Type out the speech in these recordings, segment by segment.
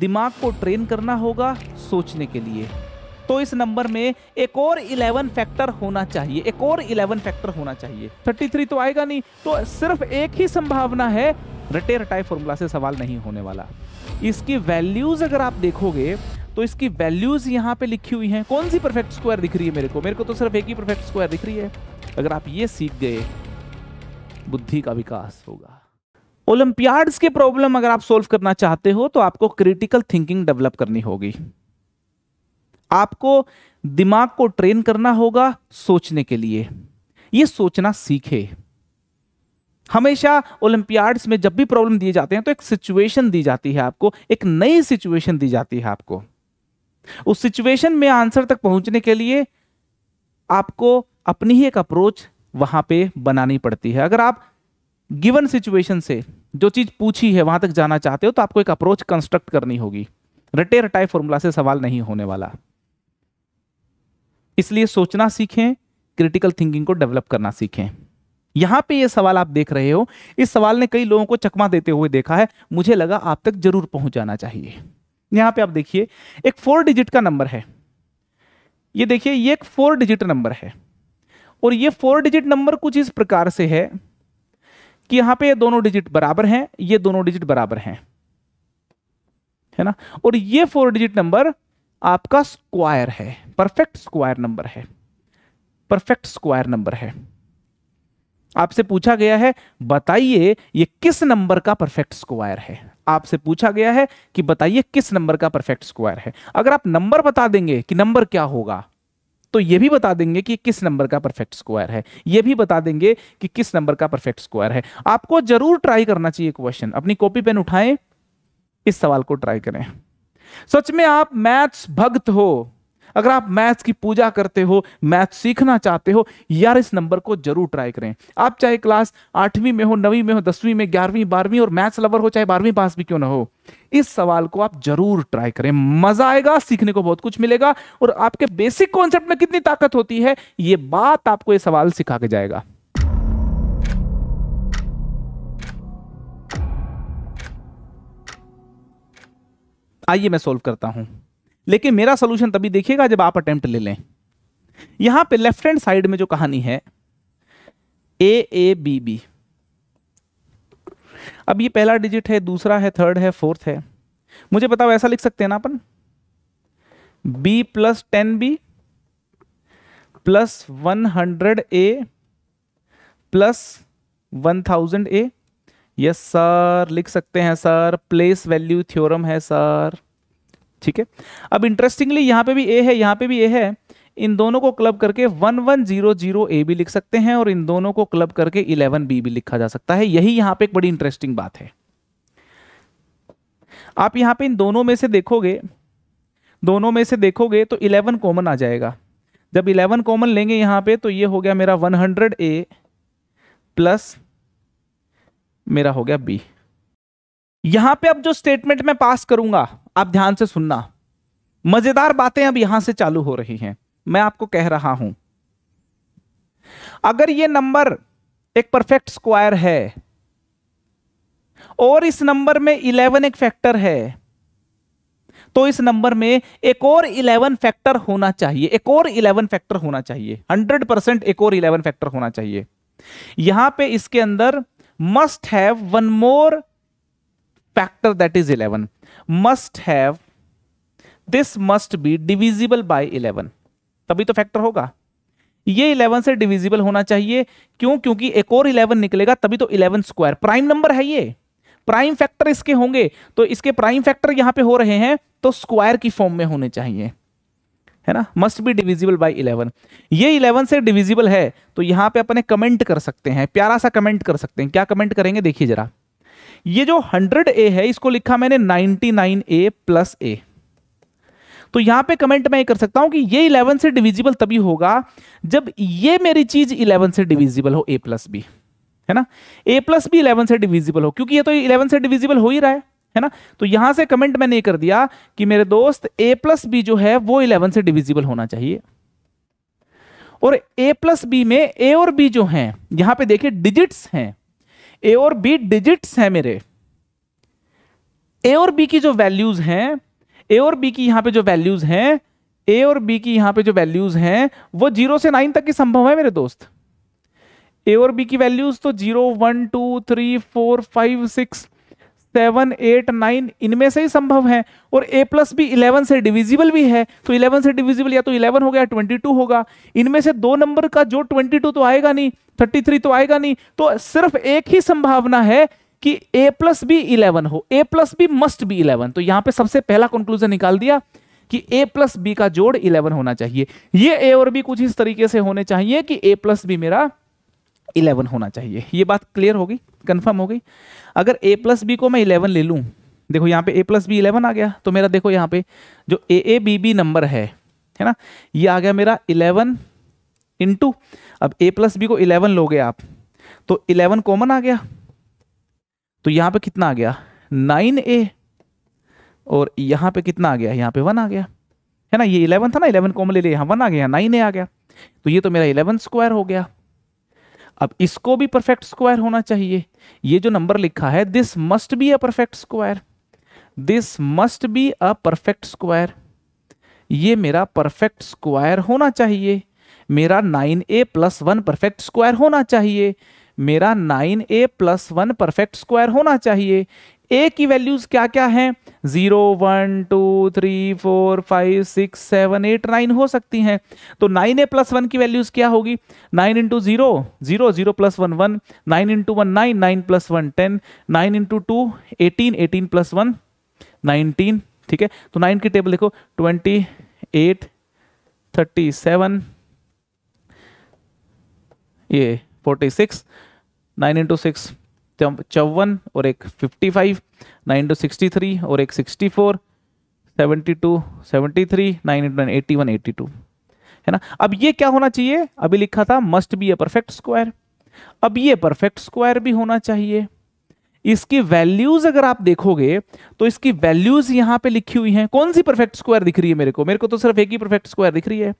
दिमाग को ट्रेन करना होगा सोचने के लिए तो इस नंबर में एक और 11 फैक्टर होना चाहिए एक और 11 फैक्टर होना चाहिए 33 तो आएगा नहीं तो सिर्फ एक ही संभावना है रटे रटाए फॉर्मूला से सवाल नहीं होने वाला इसकी वैल्यूज अगर आप देखोगे तो इसकी वैल्यूज यहाँ पे लिखी हुई हैं कौन सी परफेक्ट स्क्वायर दिख रही है मेरे को मेरे को तो सिर्फ एक ही परफेक्ट स्क्वायर दिख रही है अगर आप ये सीख गए बुद्धि का विकास होगा ओलंपियाड्स के प्रॉब्लम अगर आप सोल्व करना चाहते हो तो आपको क्रिटिकल थिंकिंग डेवलप करनी होगी आपको दिमाग को ट्रेन करना होगा सोचने के लिए ये सोचना सीखे हमेशा ओलंपियाड्स में जब भी प्रॉब्लम दिए जाते हैं तो एक सिचुएशन दी जाती है आपको एक नई सिचुएशन दी जाती है आपको उस सिचुएशन में आंसर तक पहुंचने के लिए आपको अपनी ही एक अप्रोच वहां पे बनानी पड़ती है अगर आप गिवन सिचुएशन से जो चीज पूछी है वहां तक जाना चाहते हो तो आपको एक अप्रोच कंस्ट्रक्ट करनी होगी रटे रटाए फॉर्मूला से सवाल नहीं होने वाला इसलिए सोचना सीखें क्रिटिकल थिंकिंग को डेवलप करना सीखें यहां पे ये सवाल आप देख रहे हो इस सवाल ने कई लोगों को चकमा देते हुए देखा है मुझे लगा आप तक जरूर पहुंच जाना चाहिए यहां पे आप देखिए एक फोर डिजिट का नंबर है ये देखिए ये एक फोर डिजिट नंबर है और ये फोर डिजिट नंबर कुछ इस प्रकार से है कि यहां पे ये दोनों डिजिट बराबर हैं ये दोनों डिजिट बराबर हैं है ना और ये फोर डिजिट नंबर आपका स्क्वायर है परफेक्ट स्क्वायर नंबर है परफेक्ट स्क्वायर नंबर है आपसे पूछा गया है बताइए ये किस नंबर का परफेक्ट स्क्वायर है आपसे पूछा गया है कि बताइए किस नंबर का परफेक्ट स्क्वायर है अगर आप नंबर बता देंगे कि नंबर क्या होगा तो ये भी बता देंगे कि किस नंबर का परफेक्ट स्क्वायर है ये भी बता देंगे कि किस नंबर का परफेक्ट स्क्वायर है आपको जरूर ट्राई करना चाहिए क्वेश्चन अपनी कॉपी पेन उठाएं इस सवाल को ट्राई करें सच में आप मैथ्स भक्त हो अगर आप मैथ्स की पूजा करते हो मैथ सीखना चाहते हो यार इस नंबर को जरूर ट्राई करें आप चाहे क्लास आठवीं में हो नवीं में हो दसवीं में ग्यारहवीं बारहवीं और मैथ्स लवर हो चाहे बारहवीं पास भी क्यों ना हो इस सवाल को आप जरूर ट्राई करें मजा आएगा सीखने को बहुत कुछ मिलेगा और आपके बेसिक कॉन्सेप्ट में कितनी ताकत होती है ये बात आपको ये सवाल सिखा के जाएगा आइए मैं सोल्व करता हूं लेकिन मेरा सोल्यूशन तभी देखिएगा जब आप अटेम्प्ट ले लें यहां पे लेफ्ट हैंड साइड में जो कहानी है ए ए बी बी अब ये पहला डिजिट है दूसरा है थर्ड है फोर्थ है मुझे बताओ ऐसा लिख सकते हैं ना अपन B plus ten B plus one hundred A plus one thousand A yes sir लिख सकते हैं सर प्लेस वैल्यू थ्योरम है सर ठीक है अब इंटरेस्टिंगली यहां पे भी ए है यहां पे भी ए है इन दोनों को क्लब करके one one zero zero A भी लिख सकते हैं और इन दोनों को क्लब करके इलेवन बी भी लिखा जा सकता है यही यहां पे एक बड़ी इंटरेस्टिंग बात है आप यहां पे इन दोनों में से देखोगे दोनों में से देखोगे तो इलेवन कॉमन आ जाएगा जब इलेवन कॉमन लेंगे यहां पे तो ये हो गया मेरा वन हंड्रेड ए प्लस मेरा हो गया बी यहां पे अब जो स्टेटमेंट मैं पास करूंगा आप ध्यान से सुनना मजेदार बातें अब यहां से चालू हो रही हैं मैं आपको कह रहा हूं अगर ये नंबर एक परफेक्ट स्क्वायर है और इस नंबर में इलेवन एक फैक्टर है तो इस नंबर में एक और इलेवन फैक्टर होना चाहिए एक और इलेवन फैक्टर होना चाहिए हंड्रेड परसेंट एक और इलेवन फैक्टर होना चाहिए यहां पे इसके अंदर must have one more factor that is 11 must have this must be divisible by 11 तभी तो फैक्टर होगा ये 11 से डिविजिबल होना चाहिए क्यों क्योंकि एक और 11 निकलेगा तभी तो 11 स्क्वायर प्राइम नंबर है ये प्राइम फैक्टर इसके होंगे तो इसके प्राइम फैक्टर यहां पे हो रहे हैं तो स्क्वायर की फॉर्म में होने चाहिए है ना must be divisible by eleven ये इलेवन से डिविजिबल है तो यहां पे अपने कमेंट कर सकते हैं प्यारा सा कमेंट कर सकते हैं क्या कमेंट करेंगे देखिए जरा ये जो 100 ए है इसको लिखा मैंने 99 ए प्लस ए तो यहां पे कमेंट मैं ये कर सकता हूं कि ये 11 से डिविजिबल तभी होगा जब ये मेरी चीज 11 से डिविजिबल हो ए प्लस बी है ना ए प्लस बी इलेवन से डिविजिबल हो क्योंकि ये तो इलेवन से डिविजिबल हो ही रहा है है ना तो यहां से कमेंट मैंने ये कर दिया कि मेरे दोस्त ए प्लस बी जो है वो इलेवन से डिविजिबल होना चाहिए और ए प्लस बी में ए और बी जो है यहां पर देखिए डिजिट्स हैं ए और बी डिजिट्स हैं मेरे ए और बी की जो वैल्यूज हैं ए और बी की यहां पे जो वैल्यूज हैं ए और बी की यहां पे जो वैल्यूज हैं वो जीरो से नाइन तक की संभव है मेरे दोस्त ए और बी की वैल्यूज तो zero one two three four five six seven eight nine इनमें से ही संभव है और ए प्लस बी इलेवन से डिविजिबल भी है तो इलेवन से डिविजिबल या तो इलेवन हो गया ट्वेंटी टू होगा इनमें से दो नंबर का जो ट्वेंटी टू तो आएगा नहीं थर्टी थ्री तो आएगा नहीं तो सिर्फ एक ही संभावना है कि ए प्लस बी इलेवन हो A plus B must be eleven तो यहां पे सबसे पहला कंक्लूजन निकाल दिया कि ए प्लस बी का जोड़ इलेवन होना चाहिए ये ए और बी कुछ इस तरीके से होने चाहिए कि ए प्लस बी मेरा इलेवन होना चाहिए ये बात क्लियर हो गई कन्फर्म हो गई अगर ए प्लस बी को मैं इलेवन ले लूँ देखो यहाँ पे ए प्लस बी इलेवन आ गया तो मेरा देखो यहाँ पे जो A A B B number है है ना ये आ गया मेरा इलेवन इंटू अब ए प्लस बी को इलेवन लोगे आप तो इलेवन कॉमन आ गया तो यहाँ पे कितना आ गया नाइन ए और यहाँ पे कितना आ गया यहाँ पे वन आ गया है ना ये इलेवन था ना इलेवन कॉमन ले लिया यहाँ वन आ गया नाइन ए आ गया तो ये तो मेरा इलेवन स्क्वायर हो गया अब इसको भी परफेक्ट स्क्वायर होना चाहिए ये जो नंबर लिखा है this must be a perfect square this must be a perfect square ये मेरा परफेक्ट स्क्वायर होना चाहिए मेरा nine A plus one perfect square होना चाहिए मेरा nine A plus one perfect square होना चाहिए ए की वैल्यूज क्या क्या हैं zero one two three four five six seven eight nine हो सकती हैं तो नाइन ए प्लस वन की वैल्यूज क्या होगी nine into zero zero zero plus one one nine into one nine nine plus one ten nine into two eighteen eighteen plus one nineteen ठीक है तो नाइन की टेबल देखो twenty eight thirty seven ये forty six nine into six चौवन और एक 55 nine to sixty और एक 64 seventy 73 9 into nine eighty one eighty two है ना अब ये क्या होना चाहिए अभी लिखा था must be a perfect square अब ये परफेक्ट स्क्वायर भी होना चाहिए इसकी वैल्यूज अगर आप देखोगे तो इसकी वैल्यूज यहां पे लिखी हुई हैं कौन सी परफेक्ट स्क्वायर दिख रही है मेरे को मेरे को तो सिर्फ एक ही परफेक्ट स्क्वायर दिख रही है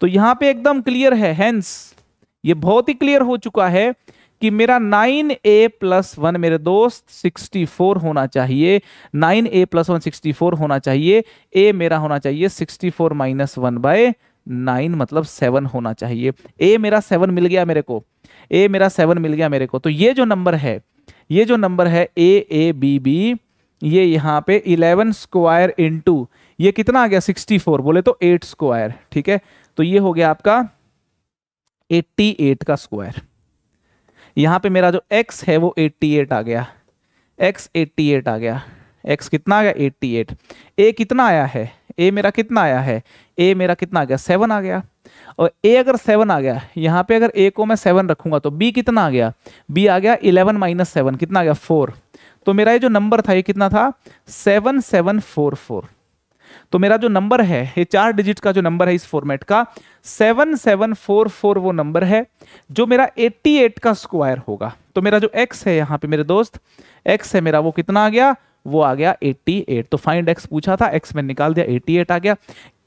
तो यहां पे एकदम क्लियर है हेंस ये बहुत ही क्लियर हो चुका है कि मेरा 9a ए प्लस वन मेरे दोस्त 64 होना चाहिए 9a ए प्लस वन सिक्सटी होना चाहिए a मेरा होना चाहिए 64 four minus one by nine मतलब सेवन होना चाहिए a मेरा सेवन मिल गया मेरे को a मेरा सेवन मिल गया मेरे को तो ये जो नंबर है ये जो नंबर है a a b b ये यहाँ पे इलेवन स्क्वायर इंटू ये कितना आ गया 64 बोले तो 8 स्क्वायर ठीक है तो ये हो गया आपका 88 का स्क्वायर यहाँ पे मेरा जो x है वो 88 आ गया x 88 आ गया x कितना आ गया 88 a कितना आया है a मेरा कितना आया है a मेरा कितना आ गया सेवन आ गया और a अगर सेवन आ गया यहाँ पे अगर a को मैं सेवन रखूंगा तो b कितना आ गया b आ गया इलेवन माइनस सेवन कितना आ गया फोर तो मेरा ये जो नंबर था ये कितना था सेवन सेवन फोर फोर तो मेरा जो नंबर है ये चार डिजिट का जो नंबर है इस फॉर्मेट का सेवन सेवन फोर फोर वो नंबर है जो मेरा एट्टी एट का स्क्वायर होगा तो मेरा जो एक्स है यहाँ पे मेरे दोस्त एक्स है मेरा वो कितना आ गया वो आ गया 88 तो फाइंड एक्स पूछा था एक्स मैंने निकाल दिया 88 आ गया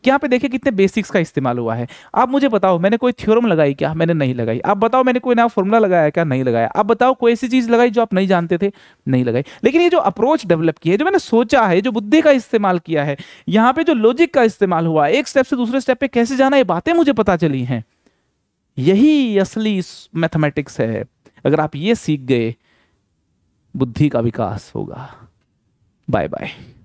यहाँ पे देखिए कितने बेसिक्स का इस्तेमाल हुआ है आप मुझे बताओ मैंने कोई थ्योरम लगाई क्या मैंने नहीं लगाई आप बताओ मैंने कोई नया फॉर्मूला लगाया क्या नहीं लगाया आप बताओ कोई ऐसी चीज़ लगाई जो आप नहीं जानते थे नहीं लगाई लेकिन ये जो अप्रोच डेवलप की है जो मैंने सोचा है जो बुद्धि का इस्तेमाल किया है यहाँ पे जो लॉजिक का इस्तेमाल हुआ एक स्टेप से दूसरे स्टेप पे कैसे जाना ये बातें मुझे पता चली हैं यही असली मैथमेटिक्स है अगर आप ये सीख गए बुद्धि का विकास होगा बाय बाय